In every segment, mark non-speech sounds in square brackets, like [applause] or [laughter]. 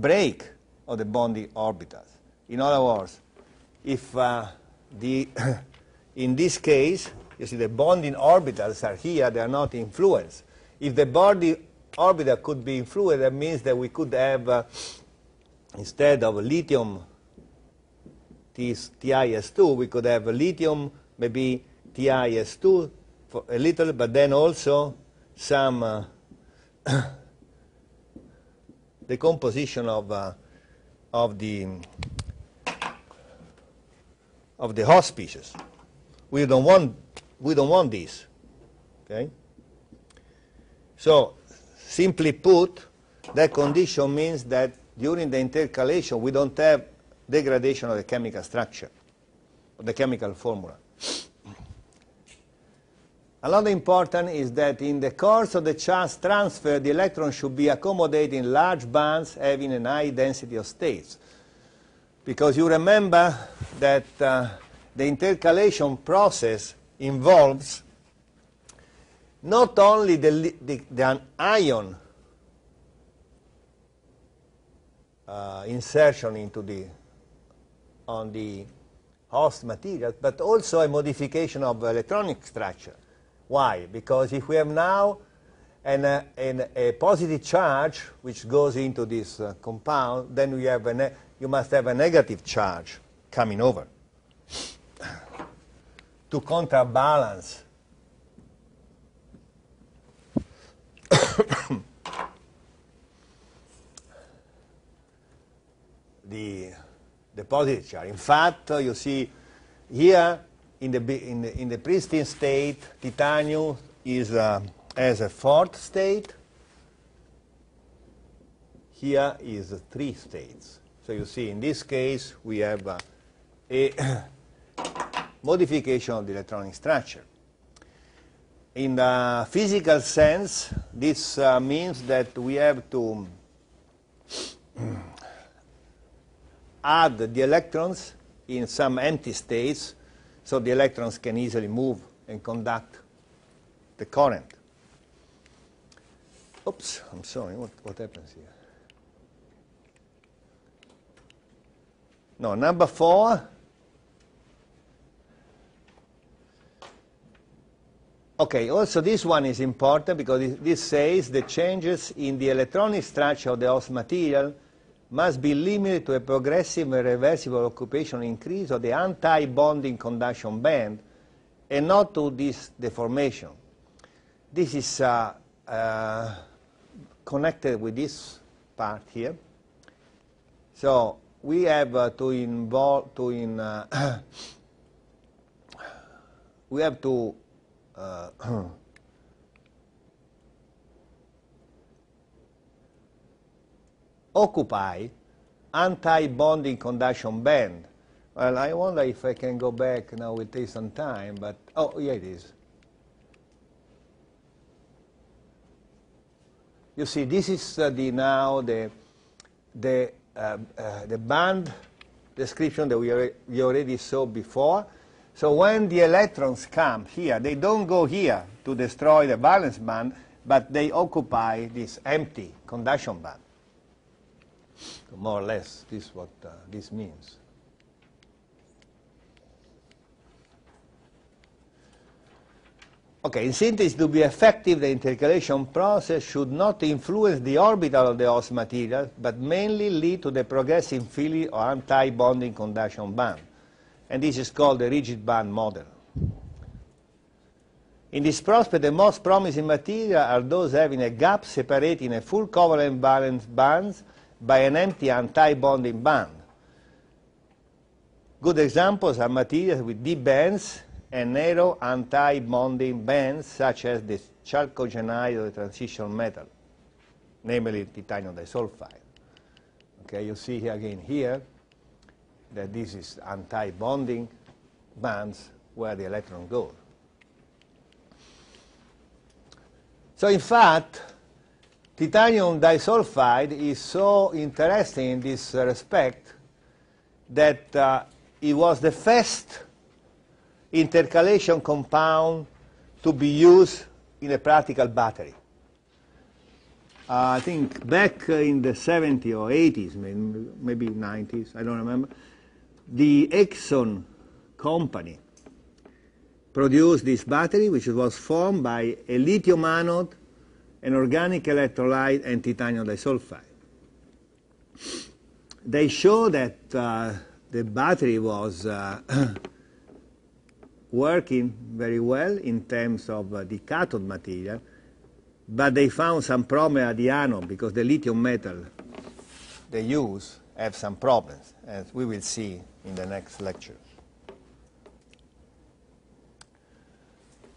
break of the bonding orbitals. In other words, if uh, the [coughs] in this case, you see the bonding orbitals are here, they are not influenced. If the bonding orbital could be influenced, that means that we could have, uh, instead of lithium TIS2, we could have lithium, maybe TIS2 for a little, but then also some uh, [coughs] the composition of, uh, of, the, of the host species. We don't want, we don't want this. Okay? So, simply put, that condition means that during the intercalation we don't have degradation of the chemical structure, of the chemical formula. Another important is that in the course of the charge transfer, the electron should be accommodated in large bands having a high density of states. Because you remember that uh, the intercalation process involves not only the, the, the ion uh, insertion into the on the host material, but also a modification of the electronic structure. Why? Because if we have now an, uh, an, a positive charge which goes into this uh, compound, then we have a you must have a negative charge coming over [coughs] to counterbalance. [coughs] the, the positive charge. In fact, uh, you see here in the, in the, in the pristine state, titanium is uh, as a fourth state. Here is three states. So you see, in this case, we have uh, a [coughs] modification of the electronic structure. In the physical sense, this uh, means that we have to [coughs] add the electrons in some empty states so the electrons can easily move and conduct the current. Oops, I'm sorry, what, what happens here? No, number four. Okay, also this one is important because this says the changes in the electronic structure of the host material must be limited to a progressive and reversible occupational increase of the anti-bonding conduction band and not to this deformation. This is uh, uh, connected with this part here. So we have uh, to involve to in uh, [coughs] we have to uh, [coughs] Occupy, anti-bonding conduction band. Well, I wonder if I can go back now. takes on time, but oh, yeah, it is. You see, this is uh, the now the the uh, uh, the band description that we, are, we already saw before. So when the electrons come here, they don't go here to destroy the valence band, but they occupy this empty conduction band. So more or less, this is what uh, this means. Okay, in synthesis, to be effective, the intercalation process should not influence the orbital of the host material, but mainly lead to the progressive filling or anti-bonding conduction band. And this is called the rigid band model. In this prospect, the most promising material are those having a gap separating a full covalent valence bands by an empty anti-bonding band. Good examples are materials with deep bands and narrow anti-bonding bands, such as the chalcogenide or the transition metal, namely titanium disulfide. Okay, you see here again here that this is anti-bonding bands where the electron goes. So in fact, Titanium disulfide is so interesting in this respect that uh, it was the first intercalation compound to be used in a practical battery. Uh, I think back in the 70s or 80s, maybe 90s, I don't remember, the Exxon company produced this battery, which was formed by a lithium anode an organic electrolyte and titanium disulfide. They show that uh, the battery was uh, [clears throat] working very well in terms of uh, the cathode material, but they found some problem at the anode because the lithium metal they use have some problems, as we will see in the next lecture.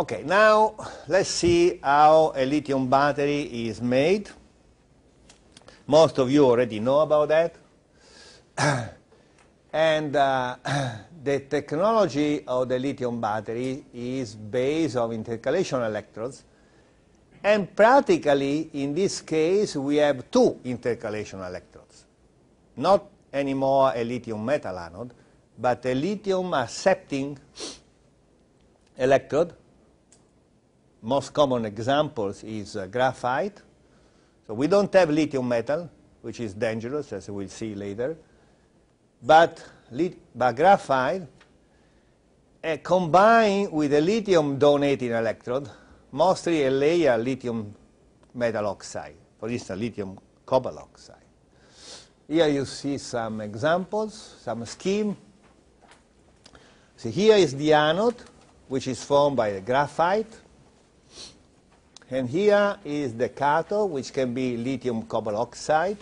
Okay, now let's see how a lithium battery is made. Most of you already know about that. [clears throat] and uh, [clears throat] the technology of the lithium battery is based on intercalation electrodes. And practically, in this case, we have two intercalation electrodes. Not anymore a lithium metal anode, but a lithium accepting [sniffs] electrode most common examples is uh, graphite. So we don't have lithium metal, which is dangerous, as we'll see later. But, but graphite, uh, combined with a lithium donating electrode, mostly a layer lithium metal oxide, for instance, lithium cobalt oxide. Here you see some examples, some scheme. So here is the anode, which is formed by the graphite. And here is the cathode, which can be lithium cobalt oxide.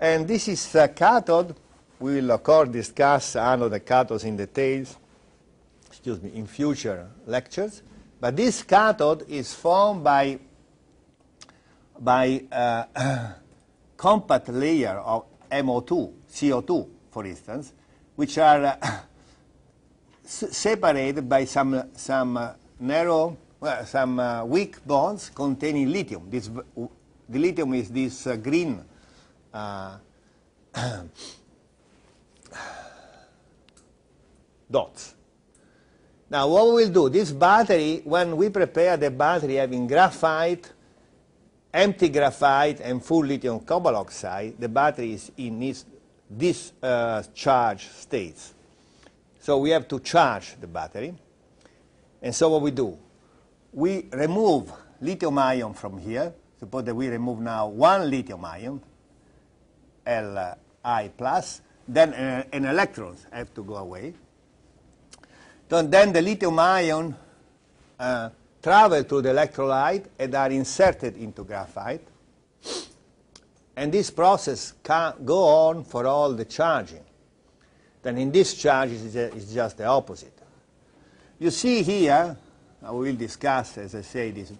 And this is the cathode. We will, of course, discuss anode cathodes in details, excuse me, in future lectures. But this cathode is formed by, by uh, [clears throat] compact layer of MO2, CO2, for instance, which are uh, [clears throat] separated by some, some uh, narrow well, some uh, weak bonds containing lithium. This, the lithium is this uh, green uh, [coughs] dots. Now, what we'll do, this battery, when we prepare the battery having graphite, empty graphite, and full lithium cobalt oxide, the battery is in this, this uh, charge states. So we have to charge the battery. And so what we do, we remove lithium ion from here. Suppose that we remove now one lithium ion, Li plus, then uh, an electrons have to go away. So then the lithium ion uh, travel through the electrolyte and are inserted into graphite. And this process can go on for all the charging. Then in this charge, uh, it's just the opposite. You see here now we will discuss, as I say, this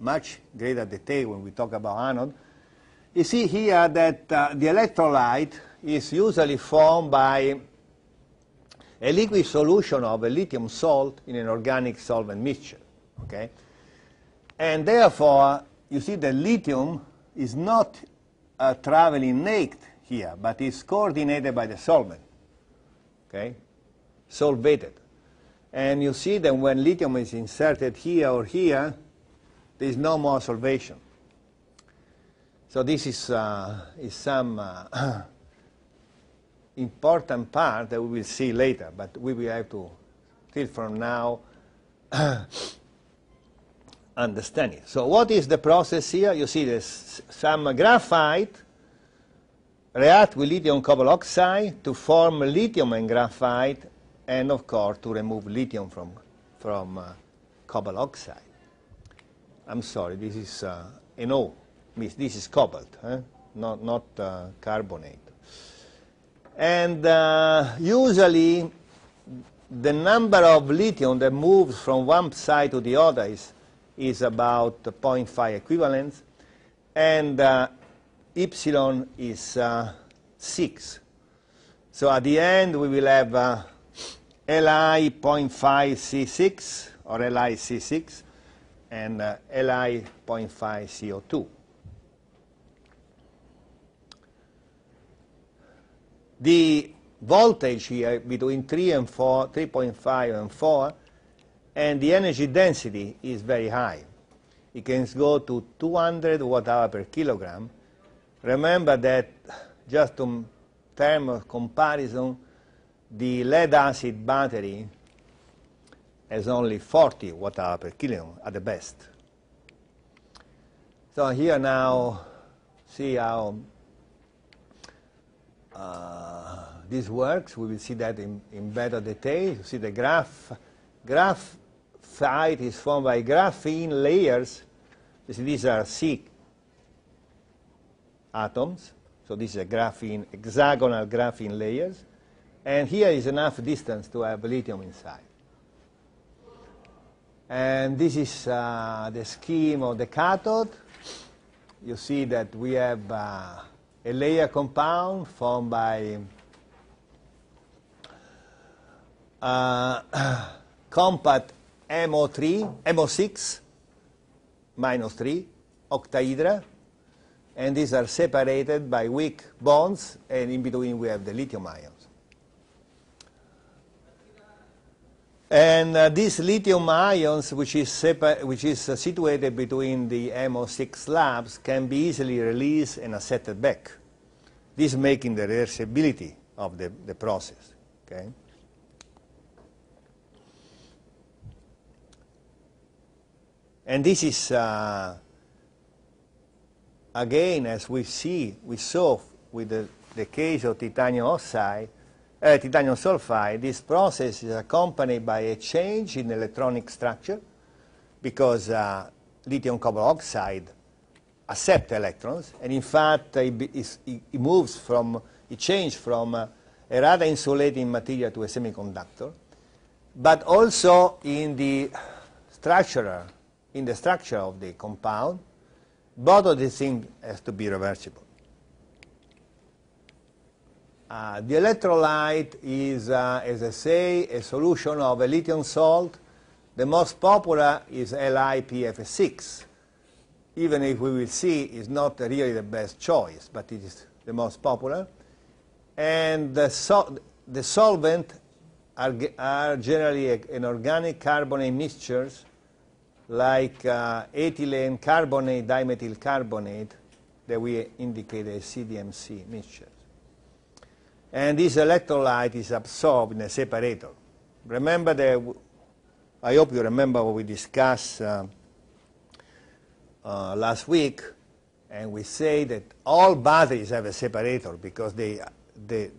much greater detail when we talk about anode. You see here that uh, the electrolyte is usually formed by a liquid solution of a lithium salt in an organic solvent mixture. Okay? And therefore, you see the lithium is not uh, traveling naked here, but is coordinated by the solvent. Okay? Solvated. And you see that when lithium is inserted here or here, there is no more solvation. So this is, uh, is some uh, [clears throat] important part that we will see later, but we will have to, till from now, [clears throat] understand it. So what is the process here? You see there's some graphite react with lithium cobalt oxide to form lithium and graphite and of course to remove lithium from, from uh, cobalt oxide. I'm sorry, this is uh, NO, this is cobalt, eh? not, not uh, carbonate. And uh, usually the number of lithium that moves from one side to the other is, is about 0.5 equivalents, and uh, epsilon is uh, 6. So at the end we will have uh, Li.5C6 or LiC6 and uh, Li.5CO2. The voltage here between 3 and 4, 3.5 and 4, and the energy density is very high. It can go to 200 watt hour per kilogram. Remember that just to term of comparison, the lead acid battery has only 40 watt hour per kilo at the best. So here now, see how uh, this works. We will see that in, in better detail. You see the graph. Graphite is formed by graphene layers. You see these are C atoms. So is a graphene, hexagonal graphene layers. And here is enough distance to have lithium inside. And this is uh, the scheme of the cathode. You see that we have uh, a layer compound formed by uh, [coughs] compact MO3, MO6, minus 3, octahedra, and these are separated by weak bonds, and in between we have the lithium ion. And uh, these lithium ions, which is, which is uh, situated between the MO6 labs, can be easily released and accepted back. This making the reversibility of the, the process. Okay? And this is, uh, again, as we see, we saw with the, the case of titanium oxide, uh, titanium sulfide, this process is accompanied by a change in electronic structure because uh, lithium cobalt oxide accept electrons, and in fact uh, it, moves from, it changes from uh, a rather insulating material to a semiconductor, but also in the structure, in the structure of the compound, both of these things have to be reversible. Uh, the electrolyte is, uh, as I say, a solution of a lithium salt. The most popular is LiPF6. Even if we will see, it's not really the best choice, but it is the most popular. And the, sol the solvent are, are generally a, an organic carbonate mixtures like uh, ethylene carbonate, dimethyl carbonate that we indicate as CDMC mixture and this electrolyte is absorbed in a separator. Remember I hope you remember what we discussed uh, uh, last week, and we say that all batteries have a separator because they, they,